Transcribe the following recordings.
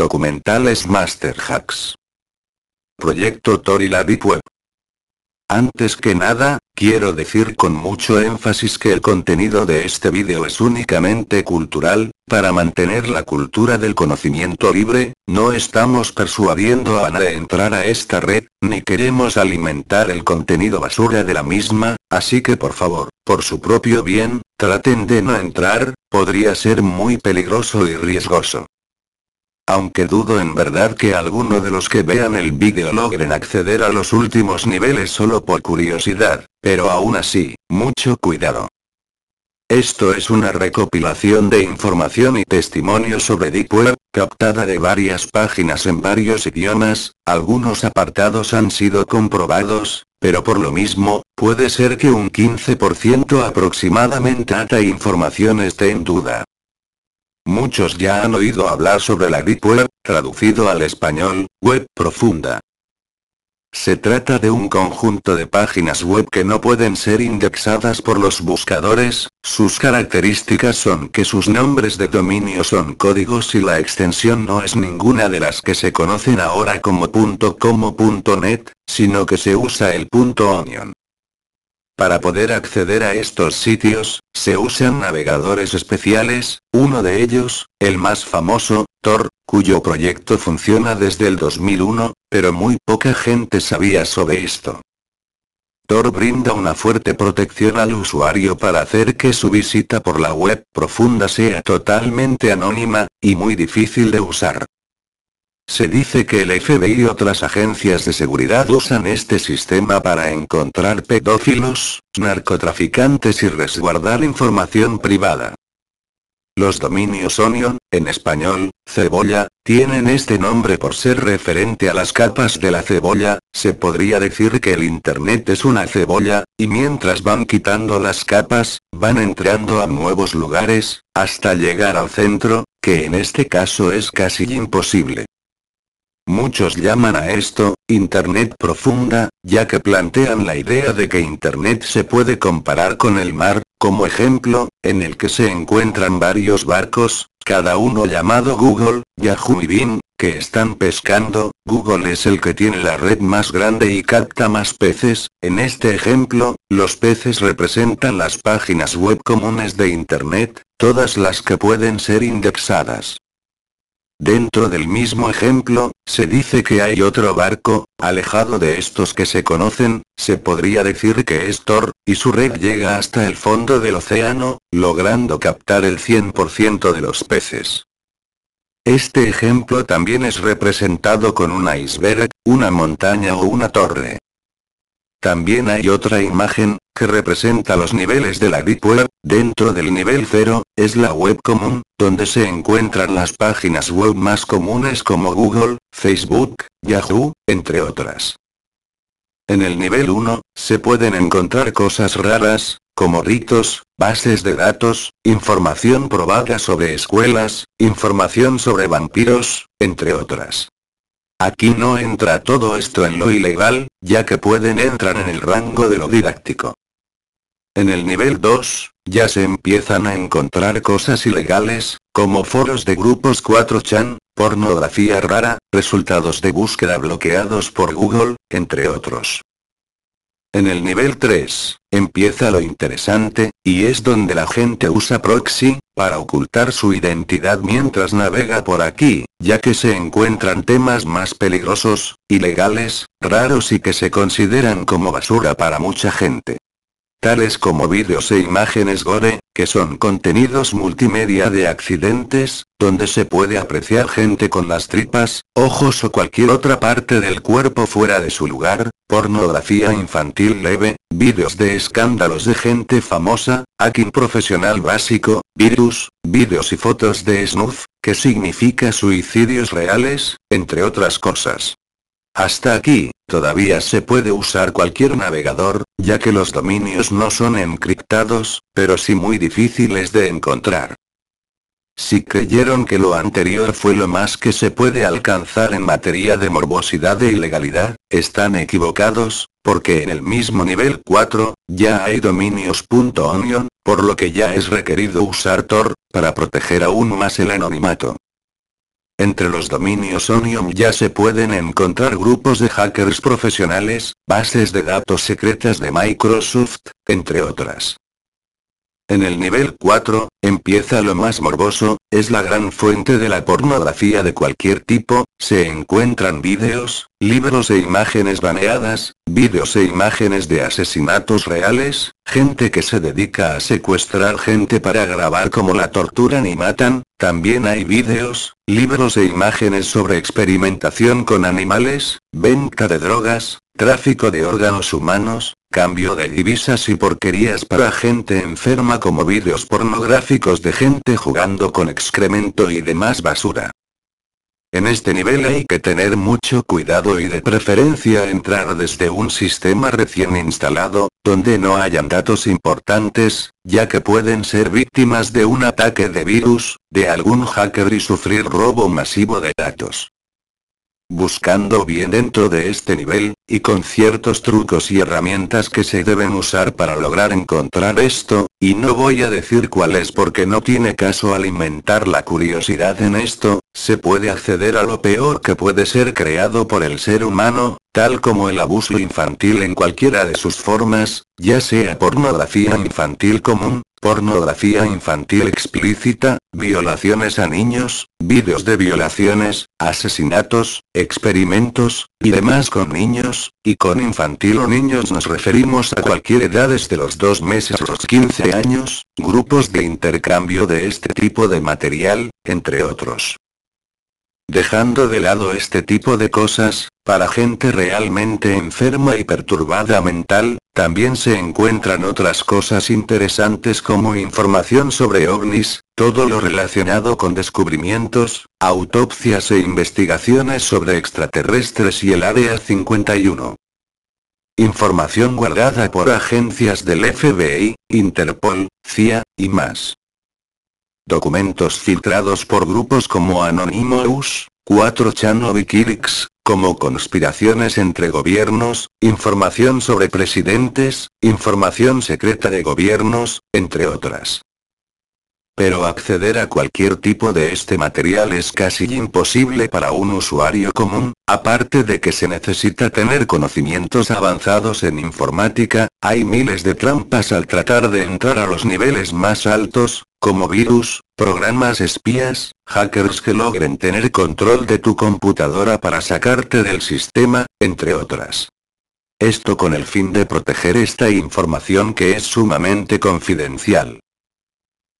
Documentales Master Hacks. Proyecto Tor y la Deep Web. Antes que nada, quiero decir con mucho énfasis que el contenido de este vídeo es únicamente cultural, para mantener la cultura del conocimiento libre, no estamos persuadiendo a nadie a entrar a esta red, ni queremos alimentar el contenido basura de la misma, así que por favor, por su propio bien, traten de no entrar, podría ser muy peligroso y riesgoso aunque dudo en verdad que alguno de los que vean el vídeo logren acceder a los últimos niveles solo por curiosidad, pero aún así, mucho cuidado. Esto es una recopilación de información y testimonio sobre Deep Web, captada de varias páginas en varios idiomas, algunos apartados han sido comprobados, pero por lo mismo, puede ser que un 15% aproximadamente ata información esté en duda. Muchos ya han oído hablar sobre la Deep Web, traducido al español, web profunda. Se trata de un conjunto de páginas web que no pueden ser indexadas por los buscadores, sus características son que sus nombres de dominio son códigos y la extensión no es ninguna de las que se conocen ahora como .com .net, sino que se usa el .onion. Para poder acceder a estos sitios, se usan navegadores especiales, uno de ellos, el más famoso, Thor, cuyo proyecto funciona desde el 2001, pero muy poca gente sabía sobre esto. Tor brinda una fuerte protección al usuario para hacer que su visita por la web profunda sea totalmente anónima, y muy difícil de usar. Se dice que el FBI y otras agencias de seguridad usan este sistema para encontrar pedófilos, narcotraficantes y resguardar información privada. Los dominios Onion, en español, cebolla, tienen este nombre por ser referente a las capas de la cebolla, se podría decir que el Internet es una cebolla, y mientras van quitando las capas, van entrando a nuevos lugares, hasta llegar al centro, que en este caso es casi imposible. Muchos llaman a esto, Internet profunda, ya que plantean la idea de que Internet se puede comparar con el mar, como ejemplo, en el que se encuentran varios barcos, cada uno llamado Google, Yahoo y Bing, que están pescando, Google es el que tiene la red más grande y capta más peces, en este ejemplo, los peces representan las páginas web comunes de Internet, todas las que pueden ser indexadas. Dentro del mismo ejemplo, se dice que hay otro barco, alejado de estos que se conocen, se podría decir que es Thor, y su red llega hasta el fondo del océano, logrando captar el 100% de los peces. Este ejemplo también es representado con un iceberg, una montaña o una torre. También hay otra imagen, que representa los niveles de la Deep Web, dentro del nivel 0, es la web común, donde se encuentran las páginas web más comunes como Google, Facebook, Yahoo, entre otras. En el nivel 1, se pueden encontrar cosas raras, como ritos, bases de datos, información probada sobre escuelas, información sobre vampiros, entre otras. Aquí no entra todo esto en lo ilegal, ya que pueden entrar en el rango de lo didáctico. En el nivel 2, ya se empiezan a encontrar cosas ilegales, como foros de grupos 4chan, pornografía rara, resultados de búsqueda bloqueados por Google, entre otros. En el nivel 3, empieza lo interesante, y es donde la gente usa proxy, para ocultar su identidad mientras navega por aquí, ya que se encuentran temas más peligrosos, ilegales, raros y que se consideran como basura para mucha gente. Tales como vídeos e imágenes gore, que son contenidos multimedia de accidentes, donde se puede apreciar gente con las tripas, ojos o cualquier otra parte del cuerpo fuera de su lugar, pornografía infantil leve, vídeos de escándalos de gente famosa, hacking profesional básico, virus, vídeos y fotos de snuff, que significa suicidios reales, entre otras cosas. Hasta aquí, todavía se puede usar cualquier navegador, ya que los dominios no son encriptados, pero sí muy difíciles de encontrar. Si creyeron que lo anterior fue lo más que se puede alcanzar en materia de morbosidad e ilegalidad, están equivocados, porque en el mismo nivel 4, ya hay dominios.onion, por lo que ya es requerido usar Tor, para proteger aún más el anonimato. Entre los dominios Onion ya se pueden encontrar grupos de hackers profesionales, bases de datos secretas de Microsoft, entre otras. En el nivel 4, empieza lo más morboso, es la gran fuente de la pornografía de cualquier tipo, se encuentran vídeos, libros e imágenes baneadas, vídeos e imágenes de asesinatos reales, gente que se dedica a secuestrar gente para grabar como la torturan y matan, también hay vídeos, libros e imágenes sobre experimentación con animales, venta de drogas, tráfico de órganos humanos, Cambio de divisas y porquerías para gente enferma como vídeos pornográficos de gente jugando con excremento y demás basura. En este nivel hay que tener mucho cuidado y de preferencia entrar desde un sistema recién instalado, donde no hayan datos importantes, ya que pueden ser víctimas de un ataque de virus, de algún hacker y sufrir robo masivo de datos buscando bien dentro de este nivel, y con ciertos trucos y herramientas que se deben usar para lograr encontrar esto, y no voy a decir cuál es porque no tiene caso alimentar la curiosidad en esto, se puede acceder a lo peor que puede ser creado por el ser humano, tal como el abuso infantil en cualquiera de sus formas, ya sea pornografía infantil común, pornografía infantil explícita, violaciones a niños, vídeos de violaciones, asesinatos, experimentos, y demás con niños, y con infantil o niños nos referimos a cualquier edad desde los 2 meses a los 15 años, grupos de intercambio de este tipo de material, entre otros dejando de lado este tipo de cosas, para gente realmente enferma y perturbada mental, también se encuentran otras cosas interesantes como información sobre ovnis, todo lo relacionado con descubrimientos, autopsias e investigaciones sobre extraterrestres y el Área 51. Información guardada por agencias del FBI, Interpol, CIA, y más. Documentos filtrados por grupos como Anonymous, 4chan o como conspiraciones entre gobiernos, información sobre presidentes, información secreta de gobiernos, entre otras. Pero acceder a cualquier tipo de este material es casi imposible para un usuario común, aparte de que se necesita tener conocimientos avanzados en informática, hay miles de trampas al tratar de entrar a los niveles más altos, como virus, programas espías, hackers que logren tener control de tu computadora para sacarte del sistema, entre otras. Esto con el fin de proteger esta información que es sumamente confidencial.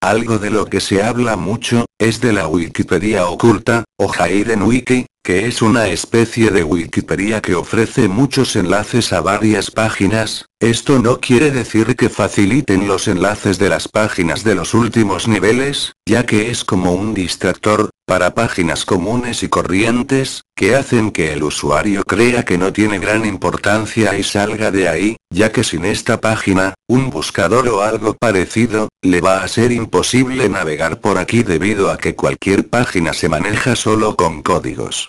Algo de lo que se habla mucho, es de la Wikipedia oculta, o Hayden Wiki, que es una especie de Wikipedia que ofrece muchos enlaces a varias páginas, esto no quiere decir que faciliten los enlaces de las páginas de los últimos niveles, ya que es como un distractor, para páginas comunes y corrientes, que hacen que el usuario crea que no tiene gran importancia y salga de ahí, ya que sin esta página, un buscador o algo parecido, le va a ser imposible navegar por aquí debido a que cualquier página se maneja solo con códigos.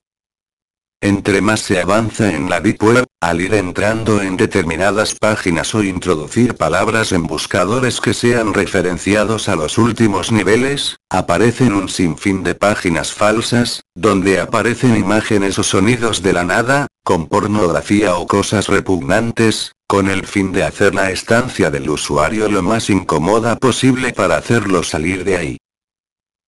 Entre más se avanza en la Deep Web, al ir entrando en determinadas páginas o introducir palabras en buscadores que sean referenciados a los últimos niveles, aparecen un sinfín de páginas falsas, donde aparecen imágenes o sonidos de la nada, con pornografía o cosas repugnantes, con el fin de hacer la estancia del usuario lo más incómoda posible para hacerlo salir de ahí.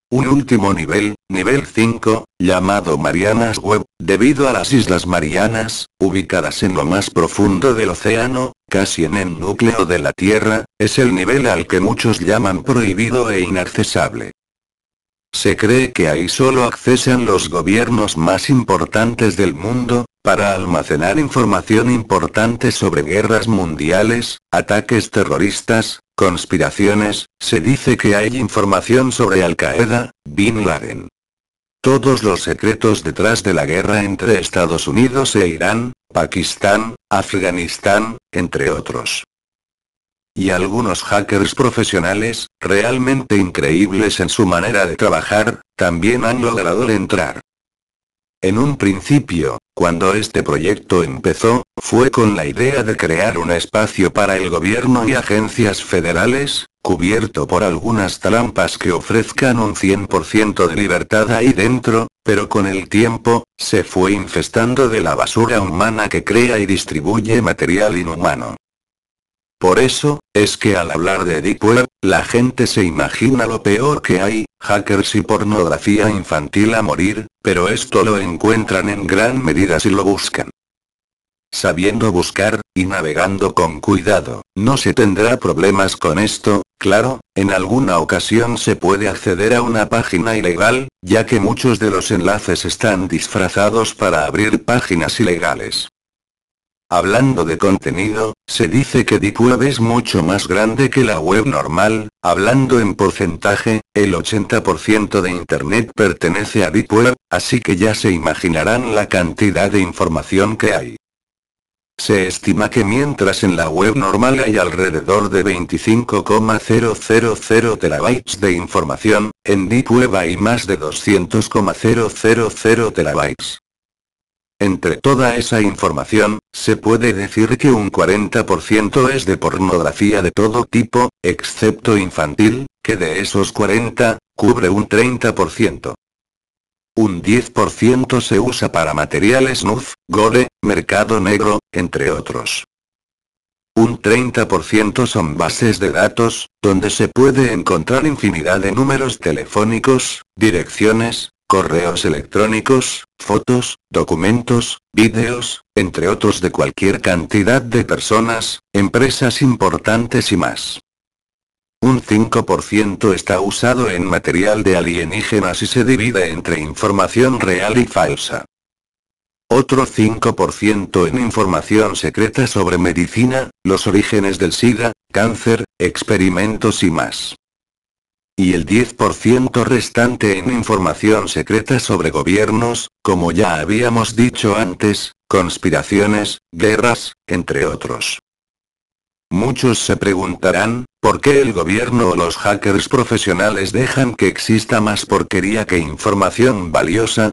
Un último nivel, nivel 5, llamado Marianas Web, Debido a las Islas Marianas, ubicadas en lo más profundo del océano, casi en el núcleo de la Tierra, es el nivel al que muchos llaman prohibido e inaccesible. Se cree que ahí solo accesan los gobiernos más importantes del mundo, para almacenar información importante sobre guerras mundiales, ataques terroristas, conspiraciones, se dice que hay información sobre Al Qaeda, Bin Laden, todos los secretos detrás de la guerra entre Estados Unidos e Irán, Pakistán, Afganistán, entre otros. Y algunos hackers profesionales, realmente increíbles en su manera de trabajar, también han logrado entrar. En un principio, cuando este proyecto empezó, fue con la idea de crear un espacio para el gobierno y agencias federales, cubierto por algunas trampas que ofrezcan un 100% de libertad ahí dentro, pero con el tiempo, se fue infestando de la basura humana que crea y distribuye material inhumano. Por eso, es que al hablar de Deep Web, la gente se imagina lo peor que hay, hackers y pornografía infantil a morir, pero esto lo encuentran en gran medida si lo buscan sabiendo buscar, y navegando con cuidado. No se tendrá problemas con esto, claro, en alguna ocasión se puede acceder a una página ilegal, ya que muchos de los enlaces están disfrazados para abrir páginas ilegales. Hablando de contenido, se dice que Web es mucho más grande que la web normal, hablando en porcentaje, el 80% de Internet pertenece a DeepWeb, así que ya se imaginarán la cantidad de información que hay. Se estima que mientras en la web normal hay alrededor de 25,000 terabytes de información, en Deep Web hay más de 200,000 terabytes. Entre toda esa información, se puede decir que un 40% es de pornografía de todo tipo, excepto infantil, que de esos 40, cubre un 30%. Un 10% se usa para materiales NUF, gore, mercado negro, entre otros. Un 30% son bases de datos, donde se puede encontrar infinidad de números telefónicos, direcciones, correos electrónicos, fotos, documentos, vídeos, entre otros de cualquier cantidad de personas, empresas importantes y más. Un 5% está usado en material de alienígenas y se divide entre información real y falsa. Otro 5% en información secreta sobre medicina, los orígenes del SIDA, cáncer, experimentos y más. Y el 10% restante en información secreta sobre gobiernos, como ya habíamos dicho antes, conspiraciones, guerras, entre otros. Muchos se preguntarán, ¿por qué el gobierno o los hackers profesionales dejan que exista más porquería que información valiosa?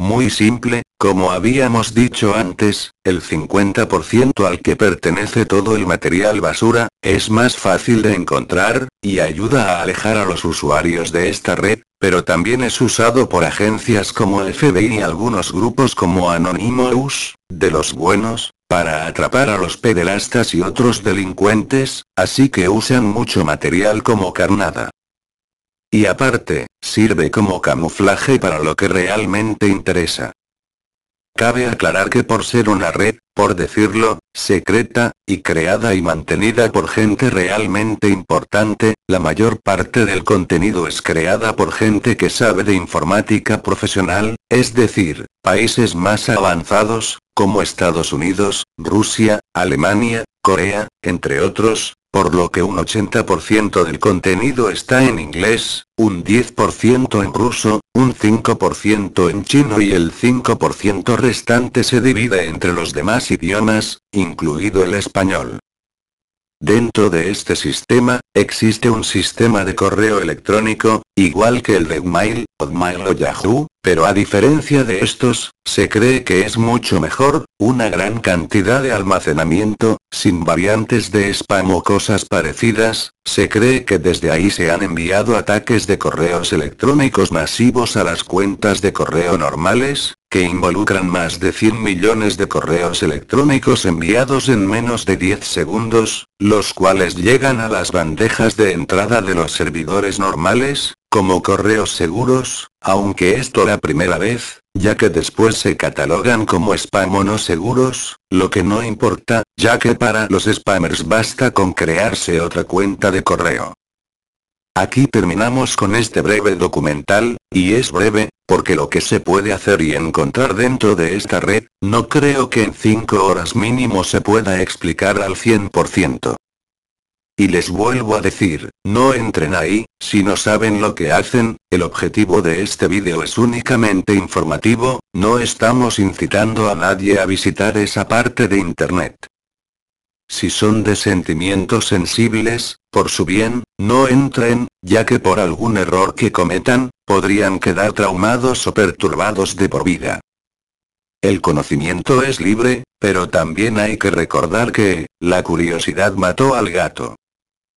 Muy simple, como habíamos dicho antes, el 50% al que pertenece todo el material basura, es más fácil de encontrar, y ayuda a alejar a los usuarios de esta red, pero también es usado por agencias como FBI y algunos grupos como Anonymous, de los buenos, para atrapar a los pedelastas y otros delincuentes, así que usan mucho material como carnada. Y aparte, sirve como camuflaje para lo que realmente interesa. Cabe aclarar que por ser una red, por decirlo, secreta, y creada y mantenida por gente realmente importante, la mayor parte del contenido es creada por gente que sabe de informática profesional, es decir, países más avanzados, como Estados Unidos, Rusia, Alemania, Corea, entre otros, por lo que un 80% del contenido está en inglés, un 10% en ruso, un 5% en chino y el 5% restante se divide entre los demás idiomas, incluido el español. Dentro de este sistema, existe un sistema de correo electrónico, igual que el de Gmail, Hotmail o Yahoo, pero a diferencia de estos, se cree que es mucho mejor, una gran cantidad de almacenamiento, sin variantes de spam o cosas parecidas, se cree que desde ahí se han enviado ataques de correos electrónicos masivos a las cuentas de correo normales, que involucran más de 100 millones de correos electrónicos enviados en menos de 10 segundos, los cuales llegan a las bandejas de entrada de los servidores normales, como correos seguros, aunque esto la primera vez, ya que después se catalogan como spam o no seguros, lo que no importa, ya que para los spammers basta con crearse otra cuenta de correo. Aquí terminamos con este breve documental, y es breve, porque lo que se puede hacer y encontrar dentro de esta red, no creo que en 5 horas mínimo se pueda explicar al 100%. Y les vuelvo a decir, no entren ahí, si no saben lo que hacen, el objetivo de este vídeo es únicamente informativo, no estamos incitando a nadie a visitar esa parte de internet. Si son de sentimientos sensibles, por su bien, no entren, ya que por algún error que cometan, podrían quedar traumados o perturbados de por vida. El conocimiento es libre, pero también hay que recordar que, la curiosidad mató al gato.